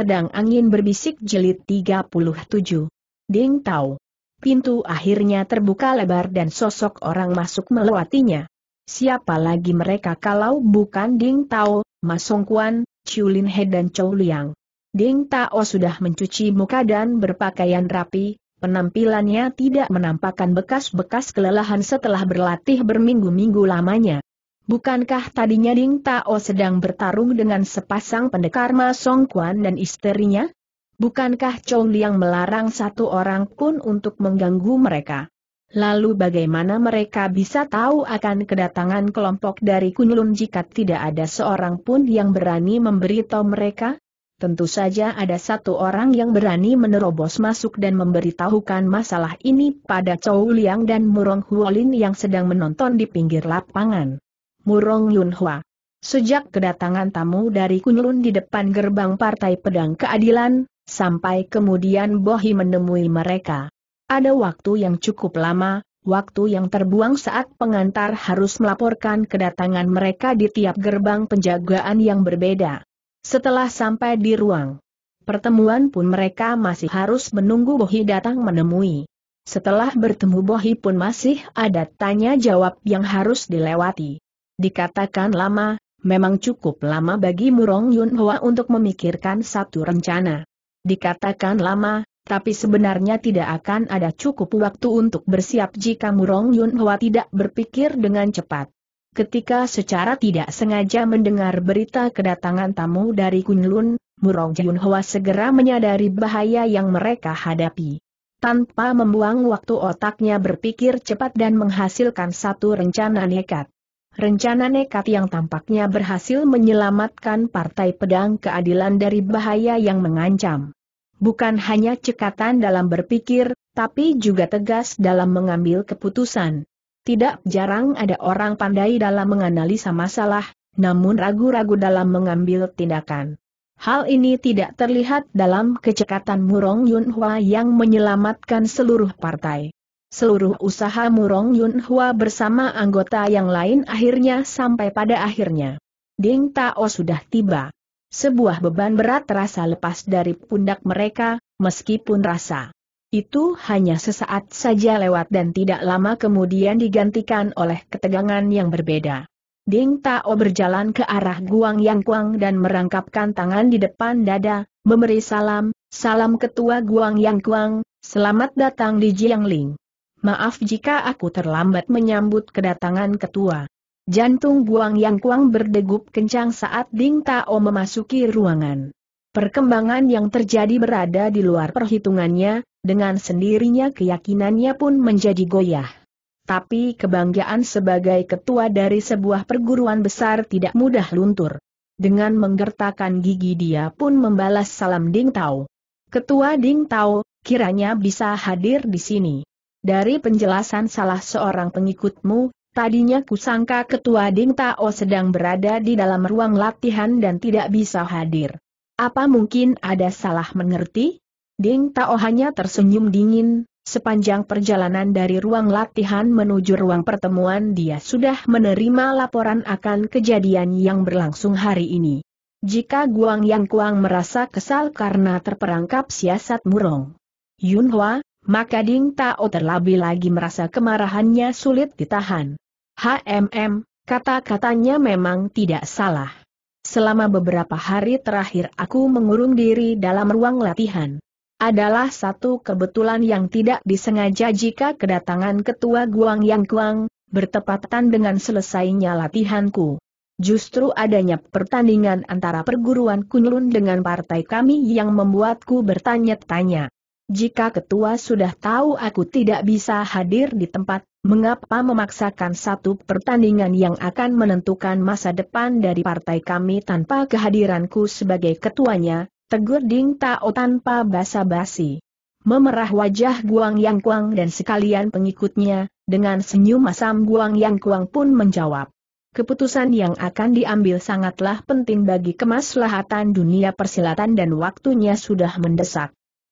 Pedang Angin Berbisik Jilid 37. Ding Tao. Pintu akhirnya terbuka lebar dan sosok orang masuk melewatinya. Siapa lagi mereka kalau bukan Ding Tao, Masong Kuan, Chulin He dan Chou Liang. Ding Tao sudah mencuci muka dan berpakaian rapi, penampilannya tidak menampakkan bekas-bekas kelelahan setelah berlatih berminggu-minggu lamanya. Bukankah tadinya Ding Tao sedang bertarung dengan sepasang pendekar Ma Song Quan dan istrinya? Bukankah Chong Liang melarang satu orang pun untuk mengganggu mereka? Lalu bagaimana mereka bisa tahu akan kedatangan kelompok dari Kunlun jika tidak ada seorang pun yang berani memberitahu mereka? Tentu saja ada satu orang yang berani menerobos masuk dan memberitahukan masalah ini pada Chou Liang dan Murong Huolin yang sedang menonton di pinggir lapangan. Murong Yunhua. Sejak kedatangan tamu dari Kunlun di depan gerbang Partai Pedang Keadilan, sampai kemudian Bohi menemui mereka. Ada waktu yang cukup lama, waktu yang terbuang saat pengantar harus melaporkan kedatangan mereka di tiap gerbang penjagaan yang berbeda. Setelah sampai di ruang pertemuan pun mereka masih harus menunggu Bohi datang menemui. Setelah bertemu Bohi pun masih ada tanya jawab yang harus dilewati. Dikatakan lama, memang cukup lama bagi Murong Yun Hoa untuk memikirkan satu rencana. Dikatakan lama, tapi sebenarnya tidak akan ada cukup waktu untuk bersiap jika Murong Yun Hoa tidak berpikir dengan cepat. Ketika secara tidak sengaja mendengar berita kedatangan tamu dari Kunlun, Murong Jun Hoa segera menyadari bahaya yang mereka hadapi. Tanpa membuang waktu otaknya berpikir cepat dan menghasilkan satu rencana nekat. Rencana nekat yang tampaknya berhasil menyelamatkan Partai Pedang Keadilan dari bahaya yang mengancam. Bukan hanya cekatan dalam berpikir, tapi juga tegas dalam mengambil keputusan. Tidak jarang ada orang pandai dalam menganalisa masalah, namun ragu-ragu dalam mengambil tindakan. Hal ini tidak terlihat dalam kecekatan Murong Yunhua yang menyelamatkan seluruh partai. Seluruh usaha Murong Yun Hua bersama anggota yang lain akhirnya sampai pada akhirnya. Ding Tao sudah tiba. Sebuah beban berat terasa lepas dari pundak mereka, meskipun rasa itu hanya sesaat saja lewat dan tidak lama kemudian digantikan oleh ketegangan yang berbeda. Ding Tao berjalan ke arah Guang Yang Kuang dan merangkapkan tangan di depan dada, memberi salam, salam ketua Guang Yang Kuang, selamat datang di Jiangling. Maaf jika aku terlambat menyambut kedatangan ketua. Jantung Buang Yang Kuang berdegup kencang saat Ding Tao memasuki ruangan. Perkembangan yang terjadi berada di luar perhitungannya, dengan sendirinya keyakinannya pun menjadi goyah. Tapi kebanggaan sebagai ketua dari sebuah perguruan besar tidak mudah luntur. Dengan menggertakkan gigi dia pun membalas salam Ding Tao. Ketua Ding Tao, kiranya bisa hadir di sini. Dari penjelasan salah seorang pengikutmu, tadinya kusangka Ketua Ding Tao sedang berada di dalam ruang latihan dan tidak bisa hadir. Apa mungkin ada salah mengerti? Ding Tao hanya tersenyum dingin, sepanjang perjalanan dari ruang latihan menuju ruang pertemuan dia sudah menerima laporan akan kejadian yang berlangsung hari ini. Jika Guang Yang Kuang merasa kesal karena terperangkap siasat murong, Yunhua, maka Ding Tao terlebih lagi merasa kemarahannya sulit ditahan. HMM, kata-katanya memang tidak salah. Selama beberapa hari terakhir aku mengurung diri dalam ruang latihan. Adalah satu kebetulan yang tidak disengaja jika kedatangan ketua Guang Yang Kuang, bertepatan dengan selesainya latihanku. Justru adanya pertandingan antara perguruan Kunlun dengan partai kami yang membuatku bertanya-tanya. Jika ketua sudah tahu aku tidak bisa hadir di tempat, mengapa memaksakan satu pertandingan yang akan menentukan masa depan dari partai kami tanpa kehadiranku sebagai ketuanya, tegur Ding Tao tanpa basa-basi. Memerah wajah Guang Yang Kuang dan sekalian pengikutnya, dengan senyum masam Guang Yang Kuang pun menjawab. Keputusan yang akan diambil sangatlah penting bagi kemaslahatan dunia persilatan dan waktunya sudah mendesak.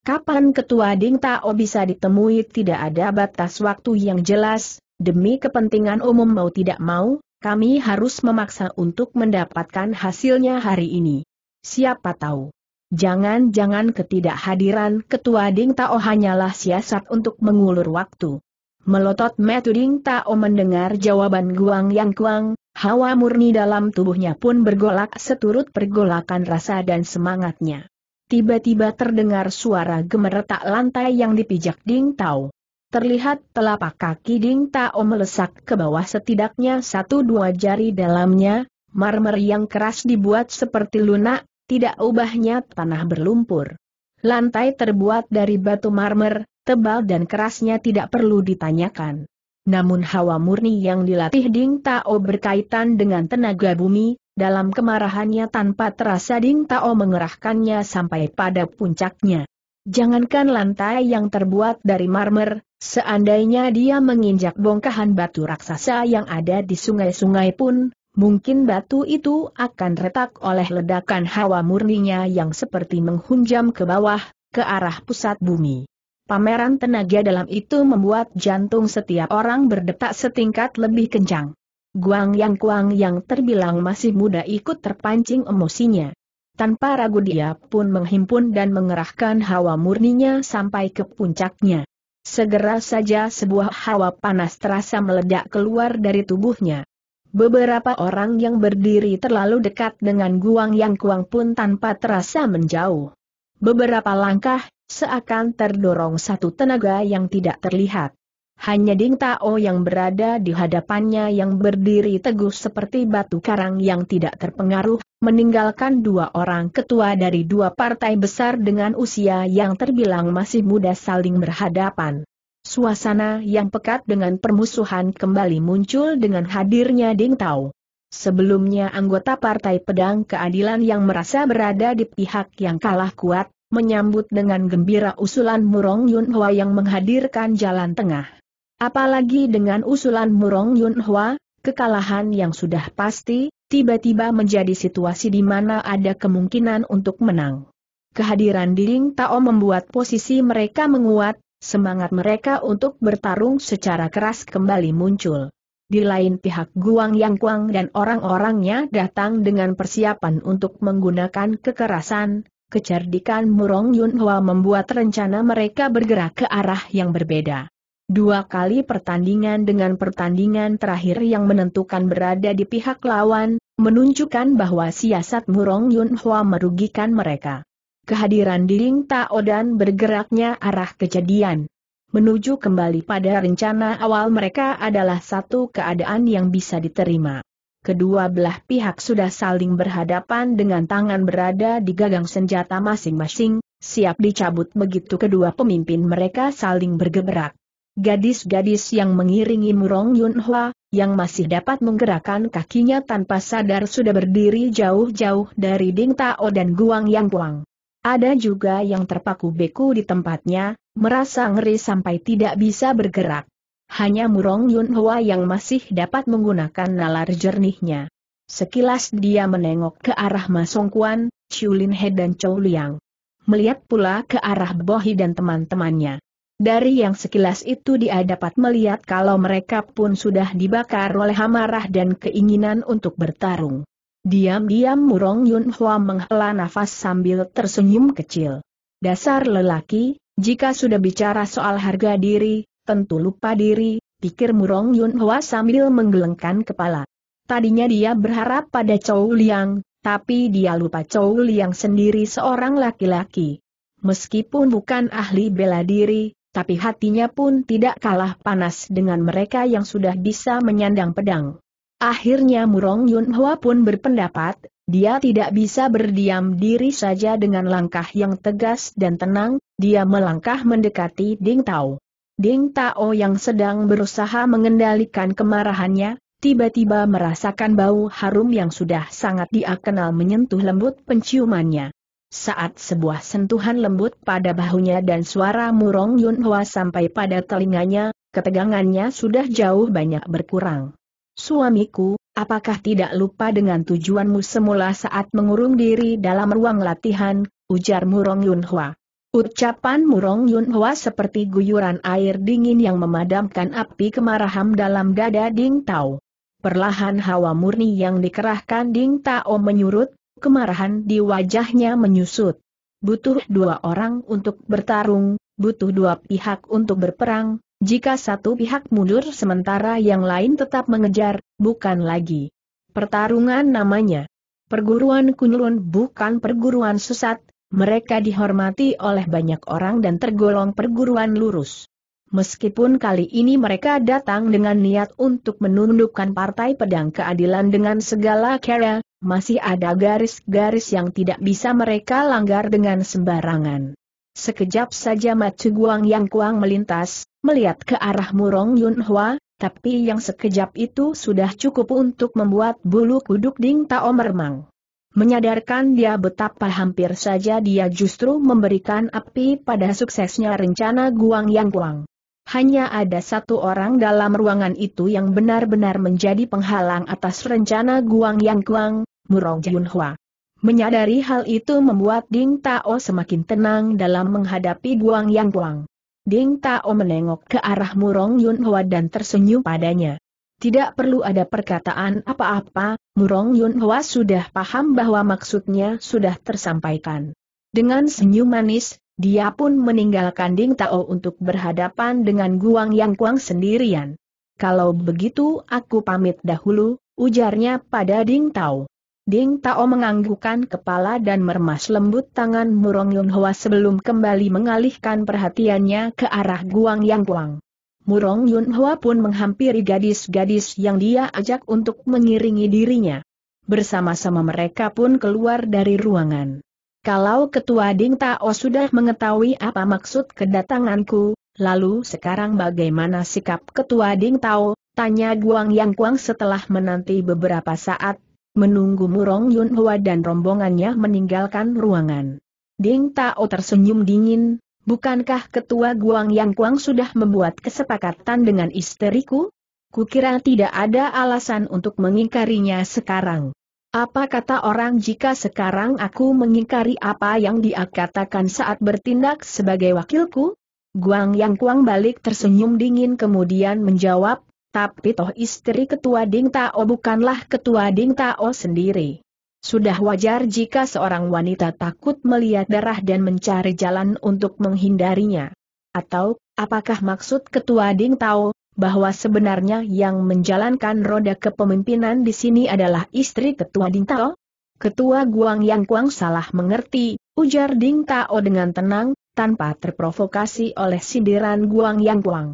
Kapan Ketua Ding Tao bisa ditemui tidak ada batas waktu yang jelas, demi kepentingan umum mau tidak mau, kami harus memaksa untuk mendapatkan hasilnya hari ini. Siapa tahu. Jangan-jangan ketidakhadiran Ketua Ding Tao hanyalah siasat untuk mengulur waktu. Melotot metu Ding Tao mendengar jawaban Guang Yang Kuang, hawa murni dalam tubuhnya pun bergolak seturut pergolakan rasa dan semangatnya. Tiba-tiba terdengar suara gemeretak lantai yang dipijak Ding Tao. Terlihat telapak kaki Ding Tao melesak ke bawah setidaknya satu dua jari dalamnya, marmer yang keras dibuat seperti lunak, tidak ubahnya tanah berlumpur. Lantai terbuat dari batu marmer, tebal dan kerasnya tidak perlu ditanyakan. Namun hawa murni yang dilatih Ding Tao berkaitan dengan tenaga bumi, dalam kemarahannya tanpa terasa Ding Tao mengerahkannya sampai pada puncaknya. Jangankan lantai yang terbuat dari marmer, seandainya dia menginjak bongkahan batu raksasa yang ada di sungai-sungai pun, mungkin batu itu akan retak oleh ledakan hawa murninya yang seperti menghunjam ke bawah, ke arah pusat bumi. Pameran tenaga dalam itu membuat jantung setiap orang berdetak setingkat lebih kencang. Guang Yang Kuang yang terbilang masih muda ikut terpancing emosinya. Tanpa ragu dia pun menghimpun dan mengerahkan hawa murninya sampai ke puncaknya. Segera saja sebuah hawa panas terasa meledak keluar dari tubuhnya. Beberapa orang yang berdiri terlalu dekat dengan Guang Yang Kuang pun tanpa terasa menjauh. Beberapa langkah, seakan terdorong satu tenaga yang tidak terlihat hanya Ding Tao yang berada di hadapannya yang berdiri teguh seperti batu karang yang tidak terpengaruh, meninggalkan dua orang ketua dari dua partai besar dengan usia yang terbilang masih muda saling berhadapan. Suasana yang pekat dengan permusuhan kembali muncul dengan hadirnya Ding Tao. Sebelumnya anggota Partai Pedang Keadilan yang merasa berada di pihak yang kalah kuat, menyambut dengan gembira usulan Murong Yun Hwa yang menghadirkan jalan tengah. Apalagi dengan usulan Murong Yunhua, kekalahan yang sudah pasti, tiba-tiba menjadi situasi di mana ada kemungkinan untuk menang. Kehadiran Ding Tao membuat posisi mereka menguat, semangat mereka untuk bertarung secara keras kembali muncul. Di lain pihak Guang Yang Kuang dan orang-orangnya datang dengan persiapan untuk menggunakan kekerasan, kecerdikan Murong Yunhua membuat rencana mereka bergerak ke arah yang berbeda. Dua kali pertandingan dengan pertandingan terakhir yang menentukan berada di pihak lawan, menunjukkan bahwa siasat Murong Yun Hua merugikan mereka. Kehadiran Ding Tao dan bergeraknya arah kejadian. Menuju kembali pada rencana awal mereka adalah satu keadaan yang bisa diterima. Kedua belah pihak sudah saling berhadapan dengan tangan berada di gagang senjata masing-masing, siap dicabut begitu kedua pemimpin mereka saling bergeberak. Gadis-gadis yang mengiringi Murong Yunhua yang masih dapat menggerakkan kakinya tanpa sadar sudah berdiri jauh-jauh dari Ding Tao dan Guang Yang Guang. Ada juga yang terpaku beku di tempatnya, merasa ngeri sampai tidak bisa bergerak. Hanya Murong Yunhua yang masih dapat menggunakan nalar jernihnya. Sekilas dia menengok ke arah Masong Kuan, Chiu Lin He dan Chou Liang. Melihat pula ke arah Bohi dan teman-temannya. Dari yang sekilas itu dia dapat melihat kalau mereka pun sudah dibakar oleh amarah dan keinginan untuk bertarung. Diam-diam Murong Yun Hua menghela nafas sambil tersenyum kecil. Dasar lelaki, jika sudah bicara soal harga diri, tentu lupa diri, pikir Murong Yun Hua sambil menggelengkan kepala. Tadinya dia berharap pada Chow Liang, tapi dia lupa Chow Liang sendiri seorang laki-laki. Meskipun bukan ahli bela diri, tapi hatinya pun tidak kalah panas dengan mereka yang sudah bisa menyandang pedang. Akhirnya Murong Yun Hwa pun berpendapat, dia tidak bisa berdiam diri saja dengan langkah yang tegas dan tenang, dia melangkah mendekati Ding Tao. Ding Tao yang sedang berusaha mengendalikan kemarahannya, tiba-tiba merasakan bau harum yang sudah sangat dia kenal menyentuh lembut penciumannya. Saat sebuah sentuhan lembut pada bahunya dan suara murong Yun Hua sampai pada telinganya, ketegangannya sudah jauh banyak berkurang. Suamiku, apakah tidak lupa dengan tujuanmu semula saat mengurung diri dalam ruang latihan, ujar Murong Yun Hua. Ucapan Murong Yun Hua seperti guyuran air dingin yang memadamkan api kemarahan dalam dada Ding Tao. Perlahan hawa murni yang dikerahkan Ding Tao menyurut, kemarahan di wajahnya menyusut. Butuh dua orang untuk bertarung, butuh dua pihak untuk berperang, jika satu pihak mundur sementara yang lain tetap mengejar, bukan lagi. Pertarungan namanya. Perguruan Kunlun bukan perguruan sesat, mereka dihormati oleh banyak orang dan tergolong perguruan lurus. Meskipun kali ini mereka datang dengan niat untuk menundukkan Partai Pedang Keadilan dengan segala cara, masih ada garis-garis yang tidak bisa mereka langgar dengan sembarangan. Sekejap saja Matu Guang Yang Kuang melintas, melihat ke arah Murong Yun Hua, tapi yang sekejap itu sudah cukup untuk membuat bulu kuduk Ding Tao meremang. Menyadarkan dia betapa hampir saja dia justru memberikan api pada suksesnya rencana Guang Yang Kuang. Hanya ada satu orang dalam ruangan itu yang benar-benar menjadi penghalang atas rencana Guang Yang Kuang, Murong Jun Menyadari hal itu membuat Ding Tao semakin tenang dalam menghadapi Guang Yang Guang. Ding Tao menengok ke arah Murong Yunhua dan tersenyum padanya. Tidak perlu ada perkataan apa-apa, Murong Yunhua sudah paham bahwa maksudnya sudah tersampaikan. Dengan senyum manis, dia pun meninggalkan Ding Tao untuk berhadapan dengan Guang Yang Guang sendirian. Kalau begitu aku pamit dahulu, ujarnya pada Ding Tao. Ding Tao menganggukkan kepala dan meremas lembut tangan Murong Yun Hwa sebelum kembali mengalihkan perhatiannya ke arah Guang Yang Guang. Murong Yun Hwa pun menghampiri gadis-gadis yang dia ajak untuk mengiringi dirinya. Bersama-sama mereka pun keluar dari ruangan. Kalau ketua Ding Tao sudah mengetahui apa maksud kedatanganku, lalu sekarang bagaimana sikap ketua Ding Tao, tanya Guang Yang Guang setelah menanti beberapa saat menunggu Murong Yun Hua dan rombongannya meninggalkan ruangan. Ding Tao tersenyum dingin, bukankah ketua Guang Yang Kuang sudah membuat kesepakatan dengan isteriku? Kukira tidak ada alasan untuk mengingkarinya sekarang. Apa kata orang jika sekarang aku mengingkari apa yang dia katakan saat bertindak sebagai wakilku? Guang Yang Kuang balik tersenyum dingin kemudian menjawab, tapi toh istri ketua Ding Tao bukanlah ketua Ding Tao sendiri. Sudah wajar jika seorang wanita takut melihat darah dan mencari jalan untuk menghindarinya. Atau, apakah maksud ketua Ding Tao, bahwa sebenarnya yang menjalankan roda kepemimpinan di sini adalah istri ketua Ding Tao? Ketua Guang Yang Kuang salah mengerti, ujar Ding Tao dengan tenang, tanpa terprovokasi oleh sindiran Guang Yang Kuang.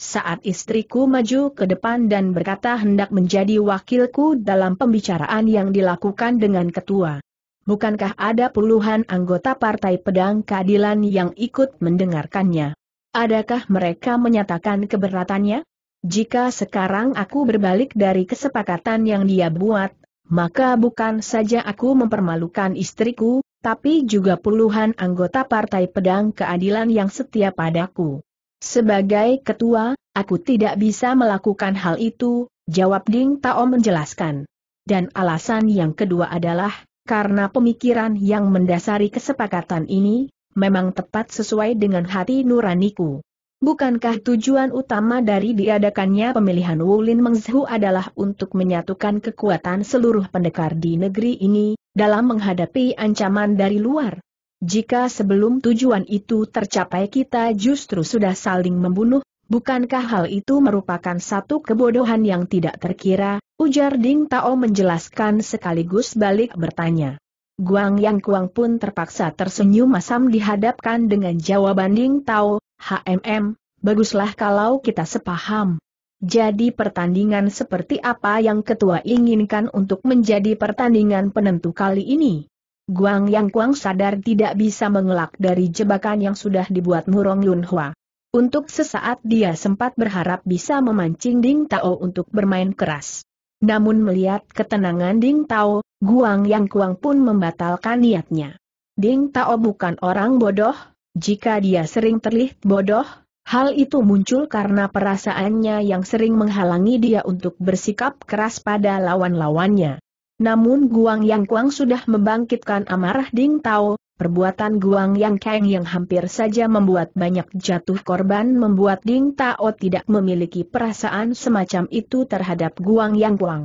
Saat istriku maju ke depan dan berkata hendak menjadi wakilku dalam pembicaraan yang dilakukan dengan ketua. Bukankah ada puluhan anggota Partai Pedang Keadilan yang ikut mendengarkannya? Adakah mereka menyatakan keberatannya? Jika sekarang aku berbalik dari kesepakatan yang dia buat, maka bukan saja aku mempermalukan istriku, tapi juga puluhan anggota Partai Pedang Keadilan yang setia padaku. Sebagai ketua, aku tidak bisa melakukan hal itu, jawab Ding Tao menjelaskan. Dan alasan yang kedua adalah, karena pemikiran yang mendasari kesepakatan ini, memang tepat sesuai dengan hati nuraniku. Bukankah tujuan utama dari diadakannya pemilihan Wulin Mengzhu adalah untuk menyatukan kekuatan seluruh pendekar di negeri ini, dalam menghadapi ancaman dari luar? Jika sebelum tujuan itu tercapai kita justru sudah saling membunuh, bukankah hal itu merupakan satu kebodohan yang tidak terkira, ujar Ding Tao menjelaskan sekaligus balik bertanya. Guang Yang Kuang pun terpaksa tersenyum masam dihadapkan dengan jawaban Ding Tao, HMM, baguslah kalau kita sepaham. Jadi pertandingan seperti apa yang ketua inginkan untuk menjadi pertandingan penentu kali ini? Guang Yang Kuang sadar tidak bisa mengelak dari jebakan yang sudah dibuat Murong Yunhua. Untuk sesaat dia sempat berharap bisa memancing Ding Tao untuk bermain keras. Namun melihat ketenangan Ding Tao, Guang Yang Kuang pun membatalkan niatnya. Ding Tao bukan orang bodoh, jika dia sering terlihat bodoh, hal itu muncul karena perasaannya yang sering menghalangi dia untuk bersikap keras pada lawan-lawannya. Namun Guang Yang Kuang sudah membangkitkan amarah Ding Tao, perbuatan Guang Yang Kang yang hampir saja membuat banyak jatuh korban membuat Ding Tao tidak memiliki perasaan semacam itu terhadap Guang Yang Kuang.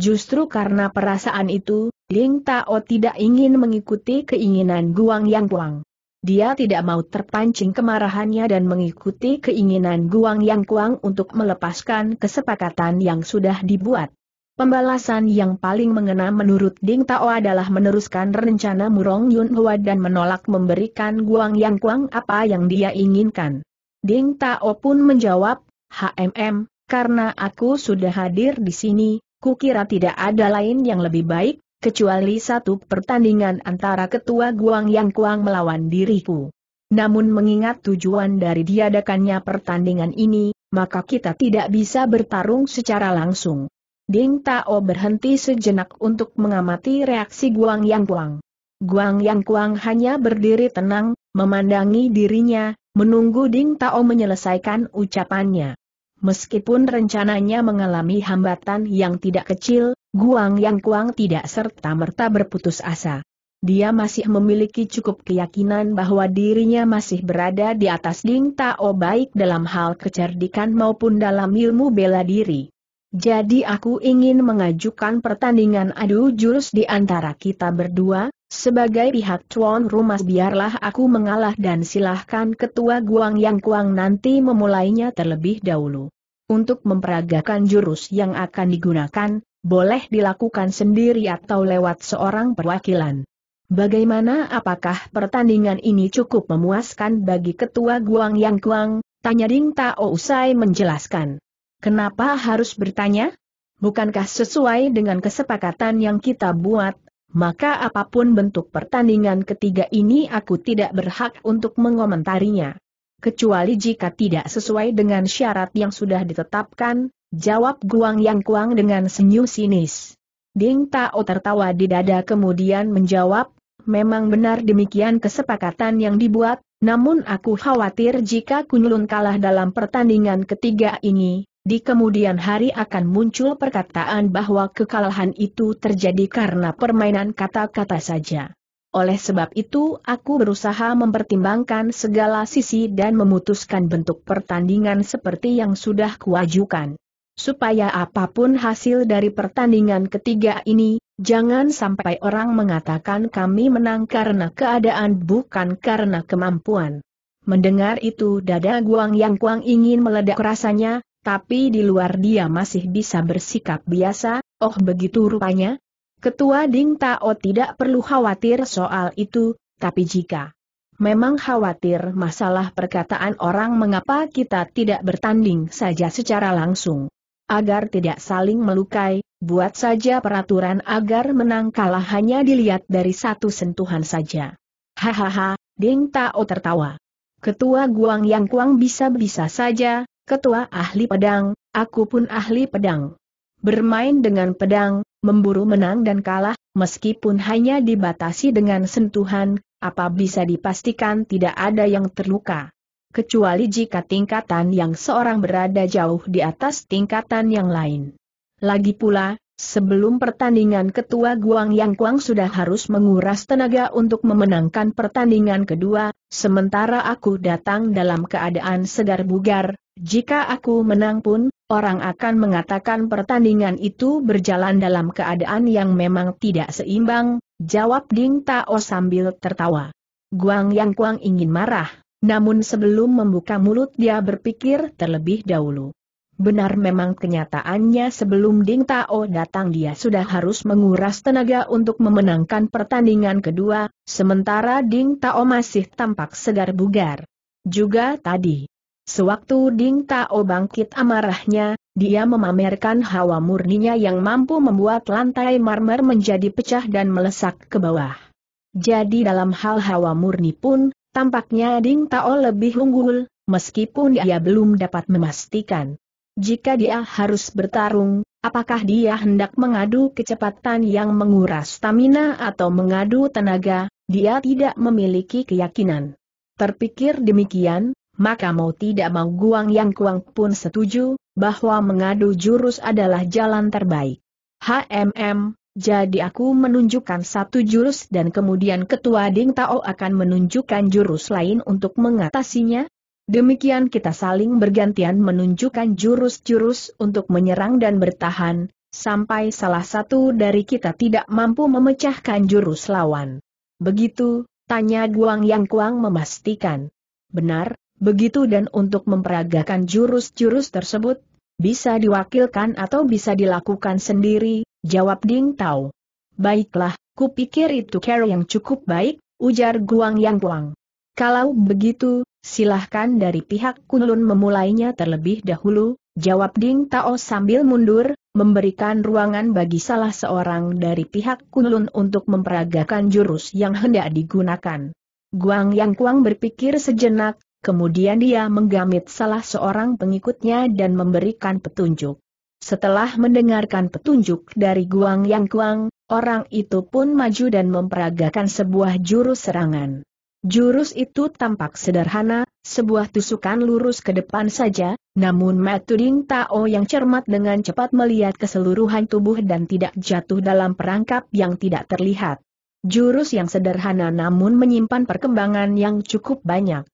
Justru karena perasaan itu, Ding Tao tidak ingin mengikuti keinginan Guang Yang Kuang. Dia tidak mau terpancing kemarahannya dan mengikuti keinginan Guang Yang Kuang untuk melepaskan kesepakatan yang sudah dibuat. Pembalasan yang paling mengena menurut Ding Tao adalah meneruskan rencana Murong Yun Hua dan menolak memberikan Guang Yang Kuang apa yang dia inginkan. Ding Tao pun menjawab, HMM, karena aku sudah hadir di sini, kukira tidak ada lain yang lebih baik, kecuali satu pertandingan antara ketua Guang Yang Kuang melawan diriku. Namun mengingat tujuan dari diadakannya pertandingan ini, maka kita tidak bisa bertarung secara langsung. Ding Tao berhenti sejenak untuk mengamati reaksi Guang Yang Kuang. Guang Yang Kuang hanya berdiri tenang, memandangi dirinya, menunggu Ding Tao menyelesaikan ucapannya. Meskipun rencananya mengalami hambatan yang tidak kecil, Guang Yang Kuang tidak serta-merta berputus asa. Dia masih memiliki cukup keyakinan bahwa dirinya masih berada di atas Ding Tao baik dalam hal kecerdikan maupun dalam ilmu bela diri. Jadi aku ingin mengajukan pertandingan adu jurus di antara kita berdua, sebagai pihak tuan rumah biarlah aku mengalah dan silahkan ketua Guang Yang Kuang nanti memulainya terlebih dahulu. Untuk memperagakan jurus yang akan digunakan, boleh dilakukan sendiri atau lewat seorang perwakilan. Bagaimana apakah pertandingan ini cukup memuaskan bagi ketua Guang Yang Kuang? Tanya Ding Tao usai menjelaskan. Kenapa harus bertanya? Bukankah sesuai dengan kesepakatan yang kita buat, maka apapun bentuk pertandingan ketiga ini aku tidak berhak untuk mengomentarinya. Kecuali jika tidak sesuai dengan syarat yang sudah ditetapkan, jawab Guang Yang Kuang dengan senyum sinis. Ding Tao tertawa di dada kemudian menjawab, memang benar demikian kesepakatan yang dibuat, namun aku khawatir jika Kunlun kalah dalam pertandingan ketiga ini, di kemudian hari akan muncul perkataan bahwa kekalahan itu terjadi karena permainan kata-kata saja. Oleh sebab itu aku berusaha mempertimbangkan segala sisi dan memutuskan bentuk pertandingan seperti yang sudah kuajukan. Supaya apapun hasil dari pertandingan ketiga ini, jangan sampai orang mengatakan kami menang karena keadaan bukan karena kemampuan. Mendengar itu dada Guang Yang Kuang ingin meledak rasanya, tapi di luar dia masih bisa bersikap biasa, oh begitu rupanya. Ketua Ding Tao tidak perlu khawatir soal itu, tapi jika memang khawatir masalah perkataan orang mengapa kita tidak bertanding saja secara langsung. Agar tidak saling melukai, buat saja peraturan agar menang kalah hanya dilihat dari satu sentuhan saja. Hahaha, Ding Tao tertawa. Ketua Guang Yang Kuang bisa-bisa saja, Ketua ahli pedang, aku pun ahli pedang. Bermain dengan pedang, memburu menang dan kalah, meskipun hanya dibatasi dengan sentuhan, apa bisa dipastikan tidak ada yang terluka. Kecuali jika tingkatan yang seorang berada jauh di atas tingkatan yang lain. Lagi pula, Sebelum pertandingan ketua Guang Yang Kuang sudah harus menguras tenaga untuk memenangkan pertandingan kedua, sementara aku datang dalam keadaan segar bugar, jika aku menang pun, orang akan mengatakan pertandingan itu berjalan dalam keadaan yang memang tidak seimbang, jawab Ding Tao sambil tertawa. Guang Yang Kuang ingin marah, namun sebelum membuka mulut dia berpikir terlebih dahulu. Benar memang kenyataannya sebelum Ding Tao datang dia sudah harus menguras tenaga untuk memenangkan pertandingan kedua, sementara Ding Tao masih tampak segar bugar. Juga tadi, Sewaktu Ding Tao bangkit amarahnya, dia memamerkan hawa murninya yang mampu membuat lantai marmer menjadi pecah dan melesak ke bawah. Jadi dalam hal hawa murni pun, tampaknya Ding Tao lebih unggul, meskipun dia belum dapat memastikan. Jika dia harus bertarung, apakah dia hendak mengadu kecepatan yang menguras stamina atau mengadu tenaga, dia tidak memiliki keyakinan. Terpikir demikian, maka mau tidak mau Guang Yang Kuang pun setuju, bahwa mengadu jurus adalah jalan terbaik. HMM, jadi aku menunjukkan satu jurus dan kemudian ketua Ding Tao akan menunjukkan jurus lain untuk mengatasinya? Demikian kita saling bergantian menunjukkan jurus-jurus untuk menyerang dan bertahan, sampai salah satu dari kita tidak mampu memecahkan jurus lawan. Begitu, tanya Guang Yang Kuang memastikan. Benar, begitu dan untuk memperagakan jurus-jurus tersebut, bisa diwakilkan atau bisa dilakukan sendiri, jawab Ding Tao. Baiklah, kupikir itu cara yang cukup baik, ujar Guang Yang Guang. Kalau begitu, silahkan dari pihak Kunlun memulainya terlebih dahulu, jawab Ding Tao sambil mundur, memberikan ruangan bagi salah seorang dari pihak Kunlun untuk memperagakan jurus yang hendak digunakan. Guang Yang Kuang berpikir sejenak, Kemudian dia menggamit salah seorang pengikutnya dan memberikan petunjuk. Setelah mendengarkan petunjuk dari Guang Yang Kuang, orang itu pun maju dan memperagakan sebuah jurus serangan. Jurus itu tampak sederhana, sebuah tusukan lurus ke depan saja, namun Matuding Tao yang cermat dengan cepat melihat keseluruhan tubuh dan tidak jatuh dalam perangkap yang tidak terlihat. Jurus yang sederhana namun menyimpan perkembangan yang cukup banyak.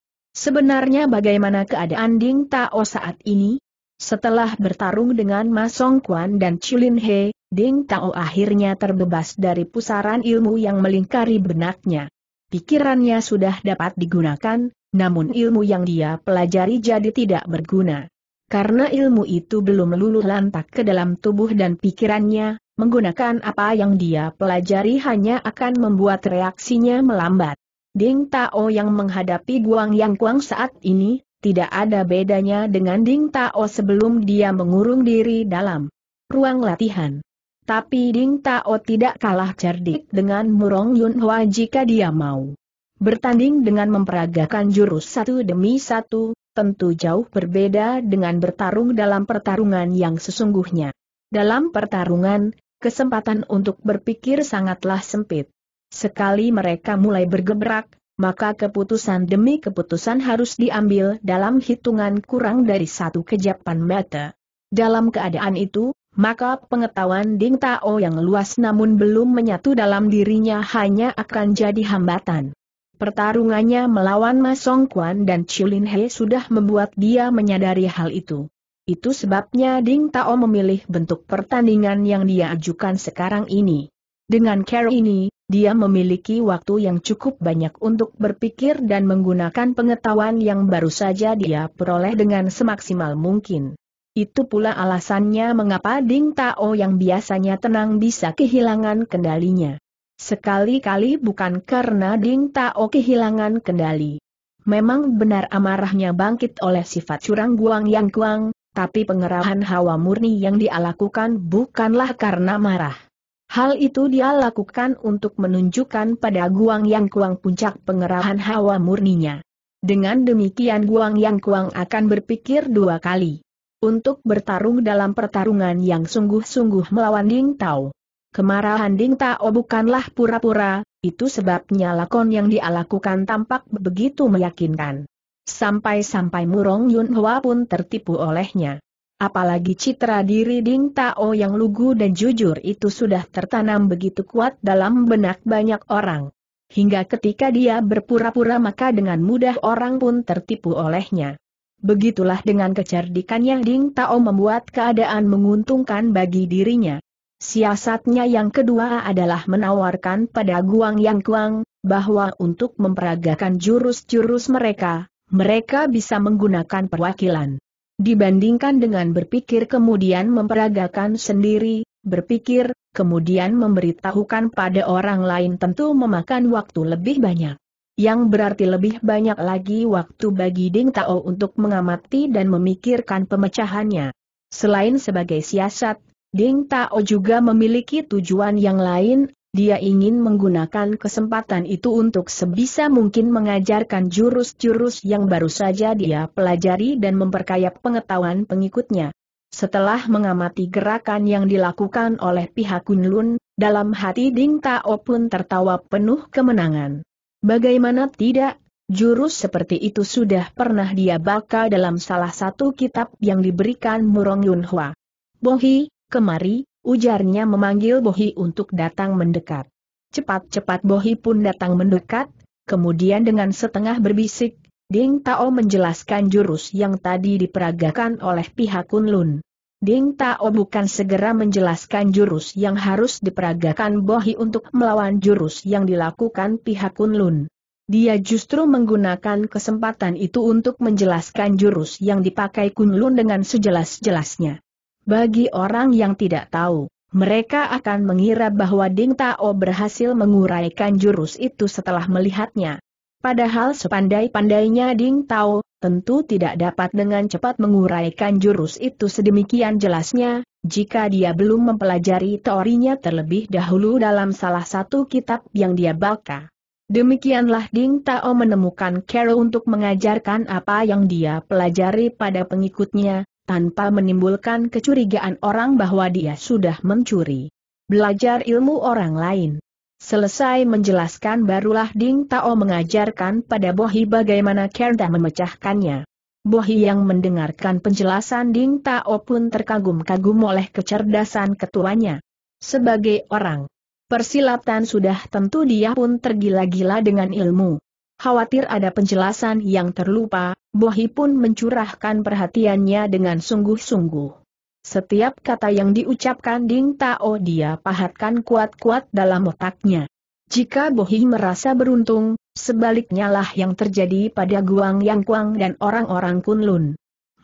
Sebenarnya bagaimana keadaan Ding Tao saat ini? Setelah bertarung dengan Ma Song Kuan dan Chulin He, Ding Tao akhirnya terbebas dari pusaran ilmu yang melingkari benaknya. Pikirannya sudah dapat digunakan, namun ilmu yang dia pelajari jadi tidak berguna. Karena ilmu itu belum luluh lantak ke dalam tubuh dan pikirannya, menggunakan apa yang dia pelajari hanya akan membuat reaksinya melambat. Ding Tao yang menghadapi Guang Yang Kuang saat ini, tidak ada bedanya dengan Ding Tao sebelum dia mengurung diri dalam ruang latihan. Tapi Ding Tao tidak kalah cerdik dengan Murong Yun Hua jika dia mau bertanding dengan memperagakan jurus satu demi satu, tentu jauh berbeda dengan bertarung dalam pertarungan yang sesungguhnya. Dalam pertarungan, kesempatan untuk berpikir sangatlah sempit. Sekali mereka mulai bergebrak, maka keputusan demi keputusan harus diambil dalam hitungan kurang dari satu kejapan mata. Dalam keadaan itu, maka pengetahuan Ding Tao yang luas namun belum menyatu dalam dirinya hanya akan jadi hambatan. Pertarungannya melawan Ma Song Quan dan Lin He sudah membuat dia menyadari hal itu. Itu sebabnya Ding Tao memilih bentuk pertandingan yang dia ajukan sekarang ini. Dengan cara ini, dia memiliki waktu yang cukup banyak untuk berpikir dan menggunakan pengetahuan yang baru saja dia peroleh dengan semaksimal mungkin. Itu pula alasannya mengapa Ding Tao yang biasanya tenang bisa kehilangan kendalinya. Sekali-kali bukan karena Ding Tao kehilangan kendali. Memang benar amarahnya bangkit oleh sifat curang Guang Yang kuang, tapi pengerahan hawa murni yang dia bukanlah karena marah. Hal itu dia lakukan untuk menunjukkan pada Guang Yang Kuang puncak pengerahan hawa murninya. Dengan demikian Guang Yang Kuang akan berpikir dua kali. Untuk bertarung dalam pertarungan yang sungguh-sungguh melawan Ding Tao. Kemarahan Ding Tao bukanlah pura-pura, itu sebabnya lakon yang dia lakukan tampak begitu meyakinkan. Sampai-sampai Murong Yun Hua pun tertipu olehnya. Apalagi citra diri Ding Tao yang lugu dan jujur itu sudah tertanam begitu kuat dalam benak banyak orang. Hingga ketika dia berpura-pura maka dengan mudah orang pun tertipu olehnya. Begitulah dengan kecerdikannya Ding Tao membuat keadaan menguntungkan bagi dirinya. Siasatnya yang kedua adalah menawarkan pada Guang Yang guang bahwa untuk memperagakan jurus-jurus mereka, mereka bisa menggunakan perwakilan. Dibandingkan dengan berpikir kemudian memperagakan sendiri, berpikir, kemudian memberitahukan pada orang lain tentu memakan waktu lebih banyak. Yang berarti lebih banyak lagi waktu bagi Ding Tao untuk mengamati dan memikirkan pemecahannya. Selain sebagai siasat, Ding Tao juga memiliki tujuan yang lain, dia ingin menggunakan kesempatan itu untuk sebisa mungkin mengajarkan jurus-jurus yang baru saja dia pelajari dan memperkaya pengetahuan pengikutnya. Setelah mengamati gerakan yang dilakukan oleh pihak Kunlun, dalam hati Ding Tao pun tertawa penuh kemenangan. Bagaimana tidak, jurus seperti itu sudah pernah dia baca dalam salah satu kitab yang diberikan Murong Yunhua. Bohi, kemari, Ujarnya memanggil Bohi untuk datang mendekat. Cepat-cepat Bohi pun datang mendekat, kemudian dengan setengah berbisik, Ding Tao menjelaskan jurus yang tadi diperagakan oleh pihak Kunlun. Ding Tao bukan segera menjelaskan jurus yang harus diperagakan Bohi untuk melawan jurus yang dilakukan pihak Kunlun. Dia justru menggunakan kesempatan itu untuk menjelaskan jurus yang dipakai Kunlun dengan sejelas-jelasnya. Bagi orang yang tidak tahu, mereka akan mengira bahwa Ding Tao berhasil menguraikan jurus itu setelah melihatnya. Padahal sepandai-pandainya Ding Tao, tentu tidak dapat dengan cepat menguraikan jurus itu sedemikian jelasnya, jika dia belum mempelajari teorinya terlebih dahulu dalam salah satu kitab yang dia baca. Demikianlah Ding Tao menemukan Carol untuk mengajarkan apa yang dia pelajari pada pengikutnya, tanpa menimbulkan kecurigaan orang bahwa dia sudah mencuri. Belajar ilmu orang lain. Selesai menjelaskan barulah Ding Tao mengajarkan pada Bohi bagaimana Kerda memecahkannya. Bohi yang mendengarkan penjelasan Ding Tao pun terkagum-kagum oleh kecerdasan ketuanya. Sebagai orang persilatan sudah tentu dia pun tergila-gila dengan ilmu. Khawatir ada penjelasan yang terlupa, Bohi pun mencurahkan perhatiannya dengan sungguh-sungguh. Setiap kata yang diucapkan Ding Tao dia pahatkan kuat-kuat dalam otaknya. Jika Bohi merasa beruntung, sebaliknya lah yang terjadi pada Guang Yang Kuang dan orang-orang Kunlun.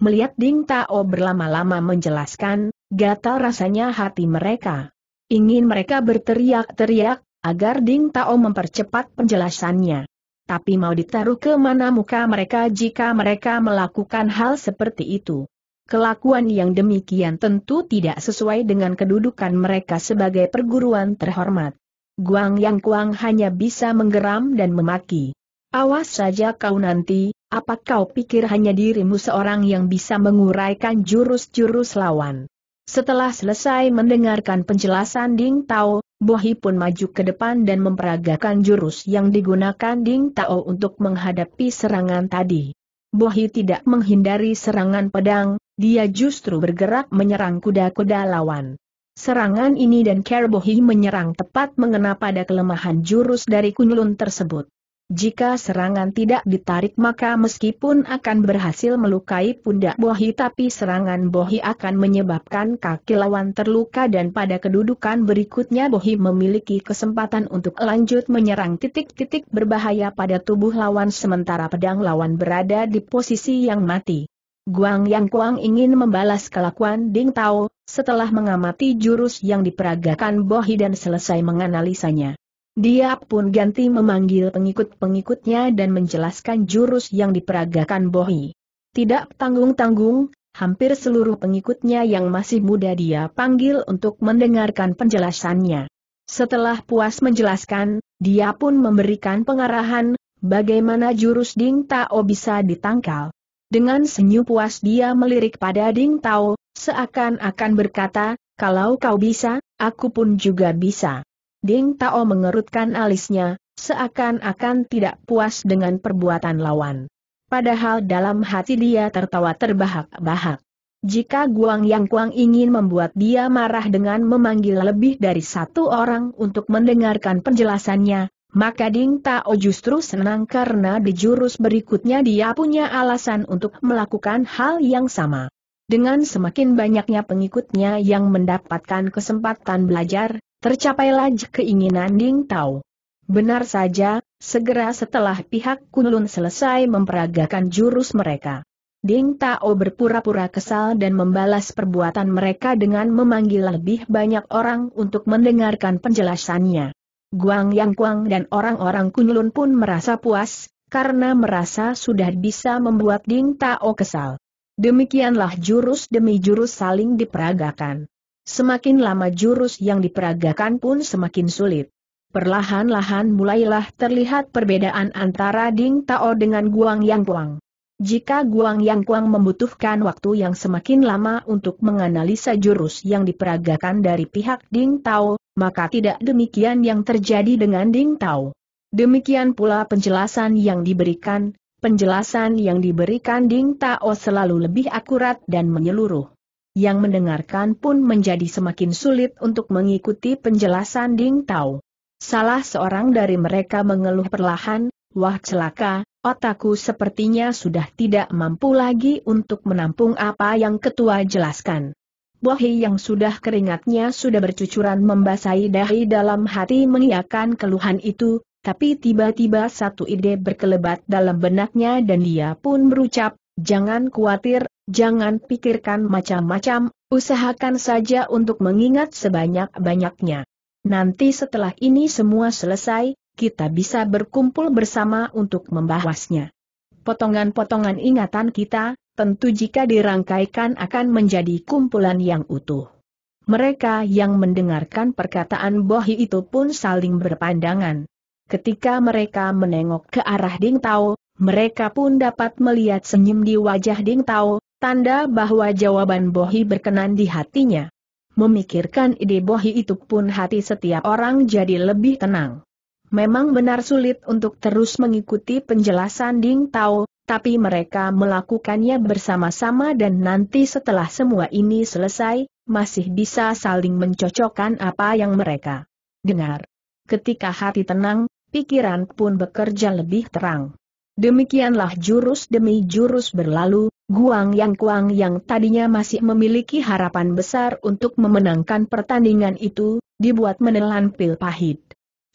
Melihat Ding Tao berlama-lama menjelaskan, gatal rasanya hati mereka. Ingin mereka berteriak-teriak, agar Ding Tao mempercepat penjelasannya tapi mau ditaruh ke mana muka mereka jika mereka melakukan hal seperti itu. Kelakuan yang demikian tentu tidak sesuai dengan kedudukan mereka sebagai perguruan terhormat. Guang Yang Kuang hanya bisa menggeram dan memaki. Awas saja kau nanti, apa kau pikir hanya dirimu seorang yang bisa menguraikan jurus-jurus lawan? Setelah selesai mendengarkan penjelasan Ding Tao, Bohi pun maju ke depan dan memperagakan jurus yang digunakan Ding Tao untuk menghadapi serangan tadi. Bohi tidak menghindari serangan pedang, dia justru bergerak menyerang kuda-kuda lawan. Serangan ini dan Kerbohi menyerang tepat mengena pada kelemahan jurus dari Kunlun tersebut. Jika serangan tidak ditarik maka meskipun akan berhasil melukai pundak Bohi tapi serangan Bohi akan menyebabkan kaki lawan terluka dan pada kedudukan berikutnya Bohi memiliki kesempatan untuk lanjut menyerang titik-titik berbahaya pada tubuh lawan sementara pedang lawan berada di posisi yang mati. Guang Yang Kuang ingin membalas kelakuan Ding Tao, setelah mengamati jurus yang diperagakan Bohi dan selesai menganalisanya. Dia pun ganti memanggil pengikut-pengikutnya dan menjelaskan jurus yang diperagakan Bohi. Tidak tanggung-tanggung, hampir seluruh pengikutnya yang masih muda dia panggil untuk mendengarkan penjelasannya. Setelah puas menjelaskan, dia pun memberikan pengarahan, bagaimana jurus Ding Tao bisa ditangkal. Dengan senyum puas dia melirik pada Ding Tao, seakan-akan berkata, kalau kau bisa, aku pun juga bisa. Ding Tao mengerutkan alisnya, seakan-akan tidak puas dengan perbuatan lawan. Padahal dalam hati dia tertawa terbahak-bahak. Jika Guang Yang Kuang ingin membuat dia marah dengan memanggil lebih dari satu orang untuk mendengarkan penjelasannya, maka Ding Tao justru senang karena di jurus berikutnya dia punya alasan untuk melakukan hal yang sama. Dengan semakin banyaknya pengikutnya yang mendapatkan kesempatan belajar, tercapailah keinginan Ding Tao. Benar saja, segera setelah pihak Kunlun selesai memperagakan jurus mereka. Ding Tao berpura-pura kesal dan membalas perbuatan mereka dengan memanggil lebih banyak orang untuk mendengarkan penjelasannya. Guang Yang Kuang dan orang-orang Kunlun pun merasa puas, karena merasa sudah bisa membuat Ding Tao kesal. Demikianlah jurus demi jurus saling diperagakan. Semakin lama jurus yang diperagakan pun semakin sulit. Perlahan-lahan mulailah terlihat perbedaan antara Ding Tao dengan Guang Yang Guang. Jika Guang Yang Guang membutuhkan waktu yang semakin lama untuk menganalisa jurus yang diperagakan dari pihak Ding Tao, maka tidak demikian yang terjadi dengan Ding Tao. Demikian pula penjelasan yang diberikan, penjelasan yang diberikan Ding Tao selalu lebih akurat dan menyeluruh yang mendengarkan pun menjadi semakin sulit untuk mengikuti penjelasan Ding Tao. Salah seorang dari mereka mengeluh perlahan, wah celaka, otakku sepertinya sudah tidak mampu lagi untuk menampung apa yang ketua jelaskan. Bohi yang sudah keringatnya sudah bercucuran membasahi dahi dalam hati mengiakan keluhan itu, tapi tiba-tiba satu ide berkelebat dalam benaknya dan dia pun berucap, jangan khawatir, Jangan pikirkan macam-macam, usahakan saja untuk mengingat sebanyak-banyaknya. Nanti setelah ini semua selesai, kita bisa berkumpul bersama untuk membahasnya. Potongan-potongan ingatan kita, tentu jika dirangkaikan akan menjadi kumpulan yang utuh. Mereka yang mendengarkan perkataan Bohi itu pun saling berpandangan. Ketika mereka menengok ke arah Ding Tao, mereka pun dapat melihat senyum di wajah Ding Tao, tanda bahwa jawaban Bohi berkenan di hatinya. Memikirkan ide Bohi itu pun hati setiap orang jadi lebih tenang. Memang benar sulit untuk terus mengikuti penjelasan Ding Tao, tapi mereka melakukannya bersama-sama dan nanti setelah semua ini selesai, masih bisa saling mencocokkan apa yang mereka dengar. Ketika hati tenang, pikiran pun bekerja lebih terang. Demikianlah jurus demi jurus berlalu, Guang Yang Kuang yang tadinya masih memiliki harapan besar untuk memenangkan pertandingan itu, dibuat menelan pil pahit.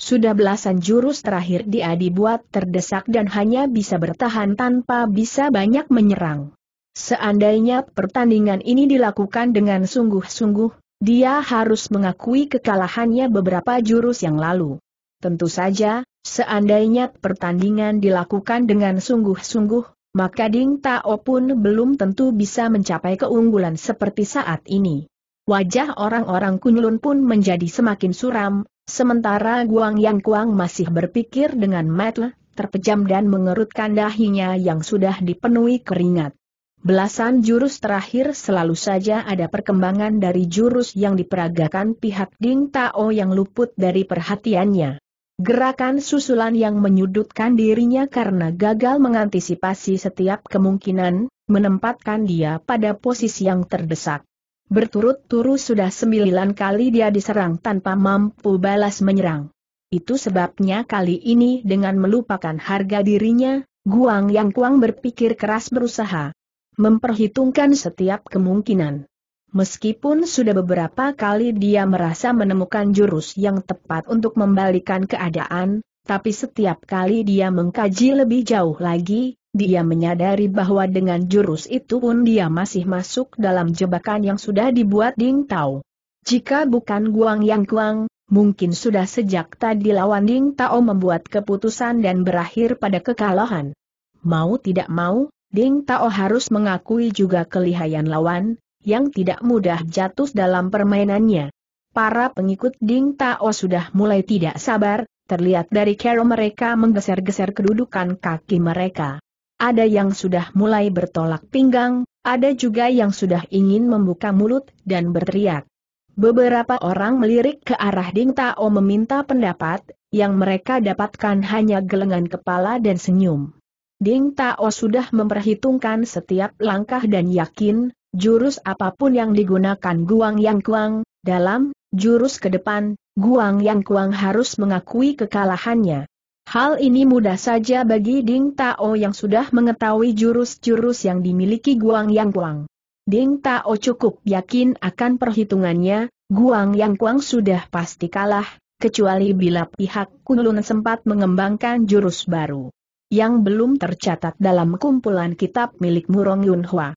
Sudah belasan jurus terakhir dia dibuat terdesak dan hanya bisa bertahan tanpa bisa banyak menyerang. Seandainya pertandingan ini dilakukan dengan sungguh-sungguh, dia harus mengakui kekalahannya beberapa jurus yang lalu. Tentu saja, seandainya pertandingan dilakukan dengan sungguh-sungguh, maka Ding Tao pun belum tentu bisa mencapai keunggulan seperti saat ini. Wajah orang-orang Kunlun pun menjadi semakin suram, sementara Guang Yang Kuang masih berpikir dengan mata terpejam dan mengerutkan dahinya yang sudah dipenuhi keringat. Belasan jurus terakhir selalu saja ada perkembangan dari jurus yang diperagakan pihak Ding Tao yang luput dari perhatiannya. Gerakan susulan yang menyudutkan dirinya karena gagal mengantisipasi setiap kemungkinan, menempatkan dia pada posisi yang terdesak. Berturut-turut sudah sembilan kali dia diserang tanpa mampu balas menyerang. Itu sebabnya kali ini dengan melupakan harga dirinya, Guang Yang Kuang berpikir keras berusaha memperhitungkan setiap kemungkinan. Meskipun sudah beberapa kali dia merasa menemukan jurus yang tepat untuk membalikan keadaan, tapi setiap kali dia mengkaji lebih jauh lagi, dia menyadari bahwa dengan jurus itu pun dia masih masuk dalam jebakan yang sudah dibuat Ding Tao. Jika bukan Guang Yang Guang, mungkin sudah sejak tadi lawan Ding Tao membuat keputusan dan berakhir pada kekalahan. Mau tidak mau, Ding Tao harus mengakui juga kelihayan lawan, yang tidak mudah jatuh dalam permainannya. Para pengikut Ding Tao sudah mulai tidak sabar, terlihat dari cara mereka menggeser-geser kedudukan kaki mereka. Ada yang sudah mulai bertolak pinggang, ada juga yang sudah ingin membuka mulut dan berteriak. Beberapa orang melirik ke arah Ding Tao meminta pendapat, yang mereka dapatkan hanya gelengan kepala dan senyum. Ding Tao sudah memperhitungkan setiap langkah dan yakin, Jurus apapun yang digunakan Guang Yang Kuang, dalam, jurus ke depan, Guang Yang Kuang harus mengakui kekalahannya. Hal ini mudah saja bagi Ding Tao yang sudah mengetahui jurus-jurus yang dimiliki Guang Yang Kuang. Ding Tao cukup yakin akan perhitungannya, Guang Yang Kuang sudah pasti kalah, kecuali bila pihak Kunlun sempat mengembangkan jurus baru yang belum tercatat dalam kumpulan kitab milik Murong Yunhua.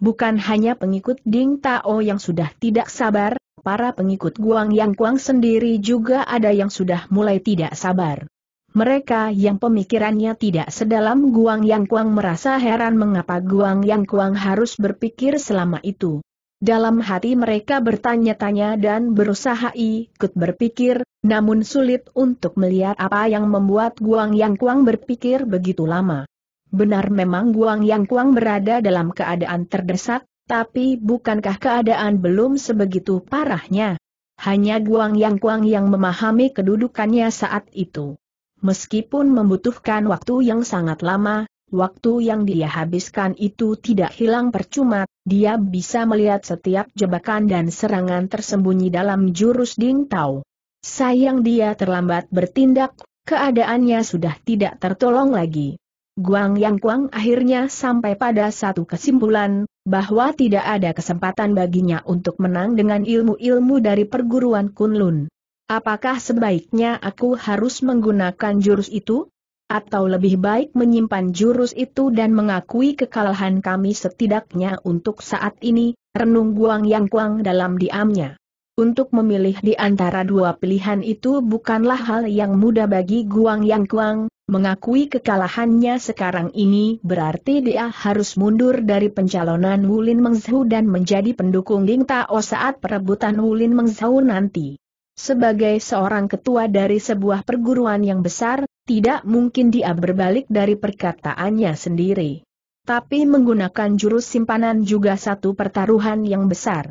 Bukan hanya pengikut Ding Tao yang sudah tidak sabar, para pengikut Guang Yang Kuang sendiri juga ada yang sudah mulai tidak sabar. Mereka yang pemikirannya tidak sedalam Guang Yang Kuang merasa heran mengapa Guang Yang Kuang harus berpikir selama itu. Dalam hati mereka bertanya-tanya dan berusaha ikut berpikir, namun sulit untuk melihat apa yang membuat Guang Yang Kuang berpikir begitu lama. Benar memang Guang Yang Kuang berada dalam keadaan terdesak, tapi bukankah keadaan belum sebegitu parahnya? Hanya Guang Yang Kuang yang memahami kedudukannya saat itu. Meskipun membutuhkan waktu yang sangat lama, waktu yang dia habiskan itu tidak hilang percuma, dia bisa melihat setiap jebakan dan serangan tersembunyi dalam jurus Ding Tao. Sayang dia terlambat bertindak, keadaannya sudah tidak tertolong lagi. Guang Yang Kuang akhirnya sampai pada satu kesimpulan, bahwa tidak ada kesempatan baginya untuk menang dengan ilmu-ilmu dari perguruan Kunlun. Apakah sebaiknya aku harus menggunakan jurus itu? Atau lebih baik menyimpan jurus itu dan mengakui kekalahan kami setidaknya untuk saat ini, renung Guang Yang Kuang dalam diamnya. Untuk memilih di antara dua pilihan itu bukanlah hal yang mudah bagi Guang Yang Kuang, Mengakui kekalahannya sekarang ini berarti dia harus mundur dari pencalonan Wulin Mengzhu dan menjadi pendukung Ding Tao saat perebutan Wulin Mengzhu nanti. Sebagai seorang ketua dari sebuah perguruan yang besar, tidak mungkin dia berbalik dari perkataannya sendiri. Tapi menggunakan jurus simpanan juga satu pertaruhan yang besar.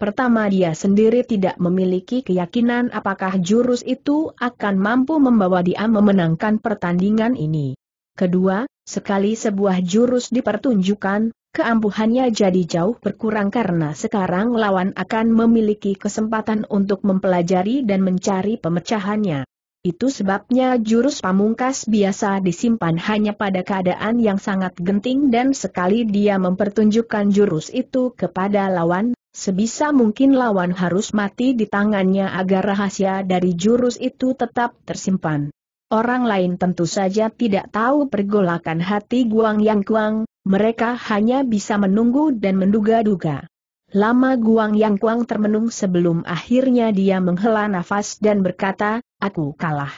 Pertama dia sendiri tidak memiliki keyakinan apakah jurus itu akan mampu membawa dia memenangkan pertandingan ini. Kedua, sekali sebuah jurus dipertunjukkan, keampuhannya jadi jauh berkurang karena sekarang lawan akan memiliki kesempatan untuk mempelajari dan mencari pemecahannya. Itu sebabnya jurus pamungkas biasa disimpan hanya pada keadaan yang sangat genting dan sekali dia mempertunjukkan jurus itu kepada lawan, Sebisa mungkin lawan harus mati di tangannya agar rahasia dari jurus itu tetap tersimpan. Orang lain tentu saja tidak tahu pergolakan hati Guang Yang Kuang, mereka hanya bisa menunggu dan menduga-duga. Lama Guang Yang Kuang termenung sebelum akhirnya dia menghela nafas dan berkata, aku kalah.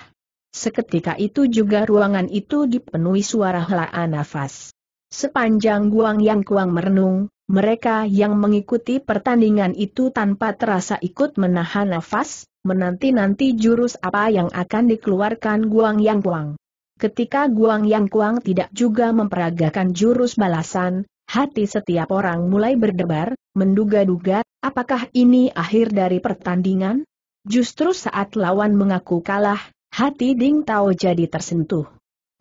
Seketika itu juga ruangan itu dipenuhi suara helaan nafas. Sepanjang Guang Yang Kuang merenung, mereka yang mengikuti pertandingan itu tanpa terasa ikut menahan nafas, menanti-nanti jurus apa yang akan dikeluarkan Guang Yang Kuang. Ketika Guang Yang Kuang tidak juga memperagakan jurus balasan, hati setiap orang mulai berdebar, menduga-duga, apakah ini akhir dari pertandingan? Justru saat lawan mengaku kalah, hati Ding Tao jadi tersentuh.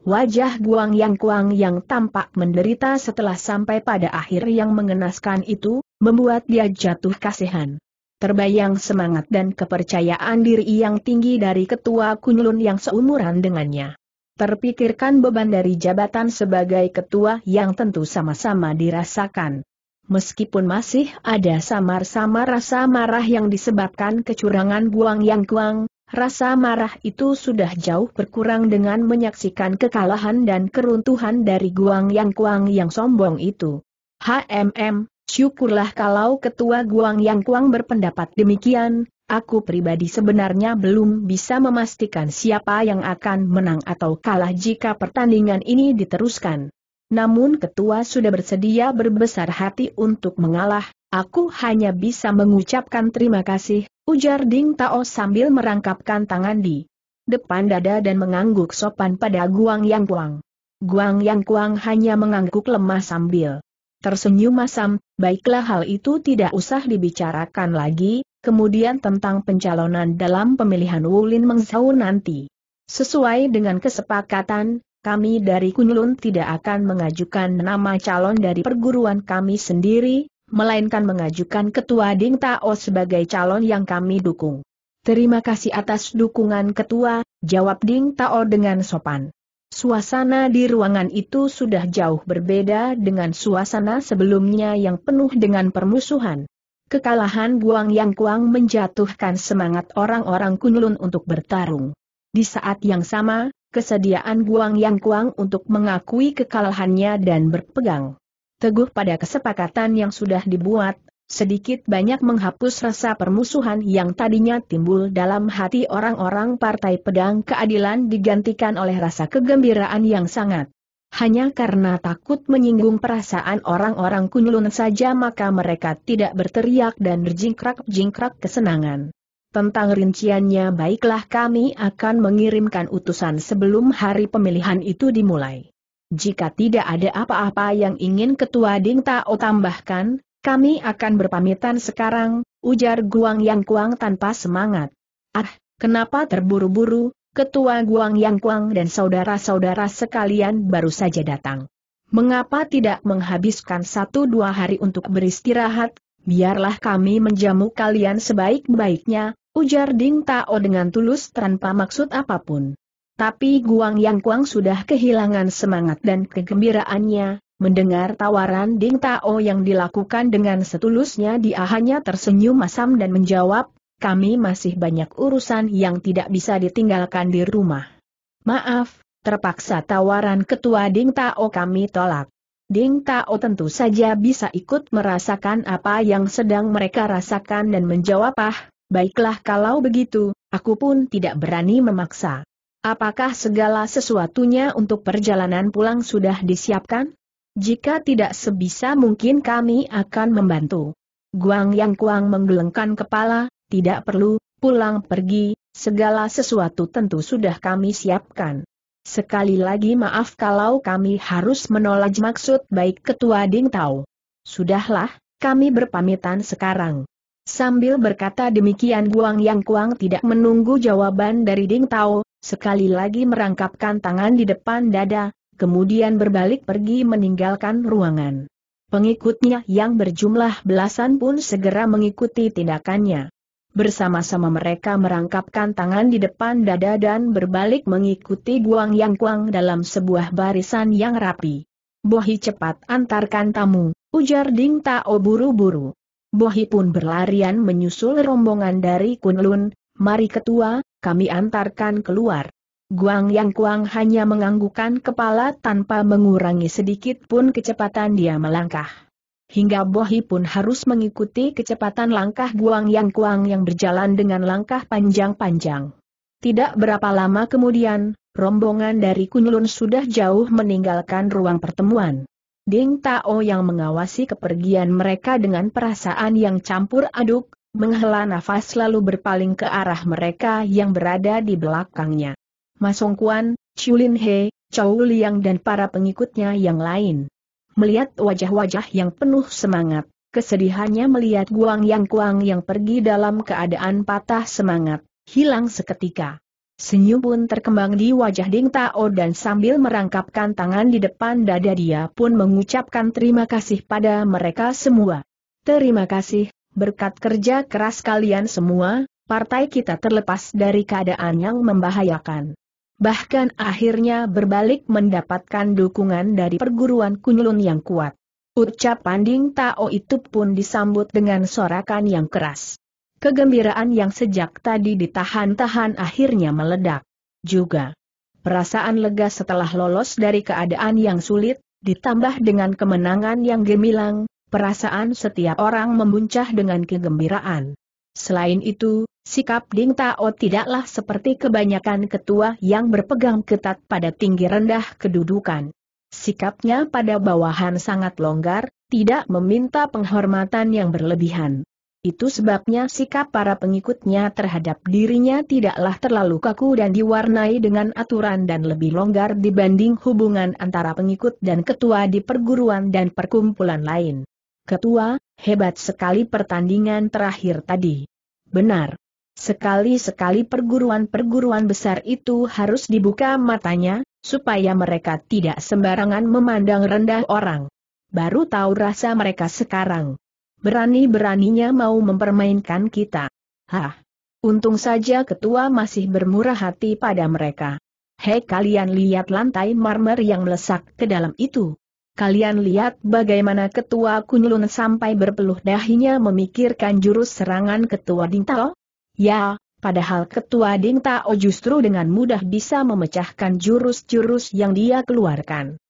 Wajah Guang Yang Kuang yang tampak menderita setelah sampai pada akhir yang mengenaskan itu, membuat dia jatuh kasihan. Terbayang semangat dan kepercayaan diri yang tinggi dari ketua Kunlun yang seumuran dengannya. Terpikirkan beban dari jabatan sebagai ketua yang tentu sama-sama dirasakan. Meskipun masih ada samar-samar rasa marah yang disebabkan kecurangan Guang Yang Kuang, Rasa marah itu sudah jauh berkurang dengan menyaksikan kekalahan dan keruntuhan dari Guang Yang Kuang yang sombong itu. HMM, syukurlah kalau ketua Guang Yang Kuang berpendapat demikian, aku pribadi sebenarnya belum bisa memastikan siapa yang akan menang atau kalah jika pertandingan ini diteruskan. Namun ketua sudah bersedia berbesar hati untuk mengalah, Aku hanya bisa mengucapkan terima kasih, ujar Ding Tao sambil merangkapkan tangan di depan dada dan mengangguk sopan pada Guang Yang Kuang. Guang Yang Kuang hanya mengangguk lemah sambil tersenyum masam, baiklah hal itu tidak usah dibicarakan lagi, kemudian tentang pencalonan dalam pemilihan Wulin Mengzhou nanti. Sesuai dengan kesepakatan, kami dari Kunlun tidak akan mengajukan nama calon dari perguruan kami sendiri, melainkan mengajukan Ketua Ding Tao sebagai calon yang kami dukung. Terima kasih atas dukungan Ketua, jawab Ding Tao dengan sopan. Suasana di ruangan itu sudah jauh berbeda dengan suasana sebelumnya yang penuh dengan permusuhan. Kekalahan Guang Yang Kuang menjatuhkan semangat orang-orang Kunlun untuk bertarung. Di saat yang sama, kesediaan Guang Yang Kuang untuk mengakui kekalahannya dan berpegang teguh pada kesepakatan yang sudah dibuat, sedikit banyak menghapus rasa permusuhan yang tadinya timbul dalam hati orang-orang Partai Pedang Keadilan digantikan oleh rasa kegembiraan yang sangat. Hanya karena takut menyinggung perasaan orang-orang kunyulun saja maka mereka tidak berteriak dan berjingkrak-jingkrak kesenangan. Tentang rinciannya baiklah kami akan mengirimkan utusan sebelum hari pemilihan itu dimulai. Jika tidak ada apa-apa yang ingin Ketua Ding Tao tambahkan, kami akan berpamitan sekarang, ujar Guang Yang Kuang tanpa semangat. Ah, kenapa terburu-buru, Ketua Guang Yang Kuang dan saudara-saudara sekalian baru saja datang. Mengapa tidak menghabiskan satu dua hari untuk beristirahat, biarlah kami menjamu kalian sebaik-baiknya, ujar Ding Tao dengan tulus tanpa maksud apapun. Tapi Guang Yang Kuang sudah kehilangan semangat dan kegembiraannya, mendengar tawaran Ding Tao yang dilakukan dengan setulusnya dia hanya tersenyum masam dan menjawab, kami masih banyak urusan yang tidak bisa ditinggalkan di rumah. Maaf, terpaksa tawaran ketua Ding Tao kami tolak. Ding Tao tentu saja bisa ikut merasakan apa yang sedang mereka rasakan dan menjawab ah, baiklah kalau begitu, aku pun tidak berani memaksa. Apakah segala sesuatunya untuk perjalanan pulang sudah disiapkan? Jika tidak sebisa mungkin kami akan membantu. Guang Yang Kuang menggelengkan kepala, tidak perlu, pulang pergi, segala sesuatu tentu sudah kami siapkan. Sekali lagi maaf kalau kami harus menolak maksud baik Ketua Ding Tao. Sudahlah, kami berpamitan sekarang. Sambil berkata demikian Guang Yang Kuang tidak menunggu jawaban dari Ding Tao, sekali lagi merangkapkan tangan di depan dada, kemudian berbalik pergi meninggalkan ruangan. Pengikutnya yang berjumlah belasan pun segera mengikuti tindakannya. Bersama-sama mereka merangkapkan tangan di depan dada dan berbalik mengikuti Guang Yang Kuang dalam sebuah barisan yang rapi. Bohi cepat antarkan tamu, ujar Ding Tao buru-buru. Bohi pun berlarian menyusul rombongan dari Kunlun, mari ketua, kami antarkan keluar. Guang Yang Kuang hanya menganggukkan kepala tanpa mengurangi sedikit pun kecepatan dia melangkah. Hingga Bohi pun harus mengikuti kecepatan langkah Guang Yang Kuang yang berjalan dengan langkah panjang-panjang. Tidak berapa lama kemudian, rombongan dari Kunlun sudah jauh meninggalkan ruang pertemuan. Ding Tao yang mengawasi kepergian mereka dengan perasaan yang campur aduk, menghela nafas lalu berpaling ke arah mereka yang berada di belakangnya. Masong Kuan, Chulin He, Chow Liang dan para pengikutnya yang lain. Melihat wajah-wajah yang penuh semangat, kesedihannya melihat Guang Yang Kuang yang pergi dalam keadaan patah semangat, hilang seketika. Senyum pun terkembang di wajah Ding Tao dan sambil merangkapkan tangan di depan dada dia pun mengucapkan terima kasih pada mereka semua. Terima kasih, Berkat kerja keras kalian semua, partai kita terlepas dari keadaan yang membahayakan. Bahkan akhirnya berbalik mendapatkan dukungan dari perguruan Kunlun yang kuat. Ucapan Panding Tao itu pun disambut dengan sorakan yang keras. Kegembiraan yang sejak tadi ditahan-tahan akhirnya meledak. Juga perasaan lega setelah lolos dari keadaan yang sulit, ditambah dengan kemenangan yang gemilang, Perasaan setiap orang membuncah dengan kegembiraan. Selain itu, sikap Ding Tao tidaklah seperti kebanyakan ketua yang berpegang ketat pada tinggi rendah kedudukan. Sikapnya pada bawahan sangat longgar, tidak meminta penghormatan yang berlebihan. Itu sebabnya sikap para pengikutnya terhadap dirinya tidaklah terlalu kaku dan diwarnai dengan aturan dan lebih longgar dibanding hubungan antara pengikut dan ketua di perguruan dan perkumpulan lain. Ketua, hebat sekali pertandingan terakhir tadi. Benar. Sekali-sekali perguruan-perguruan besar itu harus dibuka matanya, supaya mereka tidak sembarangan memandang rendah orang. Baru tahu rasa mereka sekarang. Berani-beraninya mau mempermainkan kita. Hah. Untung saja ketua masih bermurah hati pada mereka. Hei kalian lihat lantai marmer yang melesak ke dalam itu. Kalian lihat bagaimana ketua Kunlun sampai berpeluh dahinya memikirkan jurus serangan ketua Dingtao? Ya, padahal ketua Dingtao justru dengan mudah bisa memecahkan jurus-jurus yang dia keluarkan.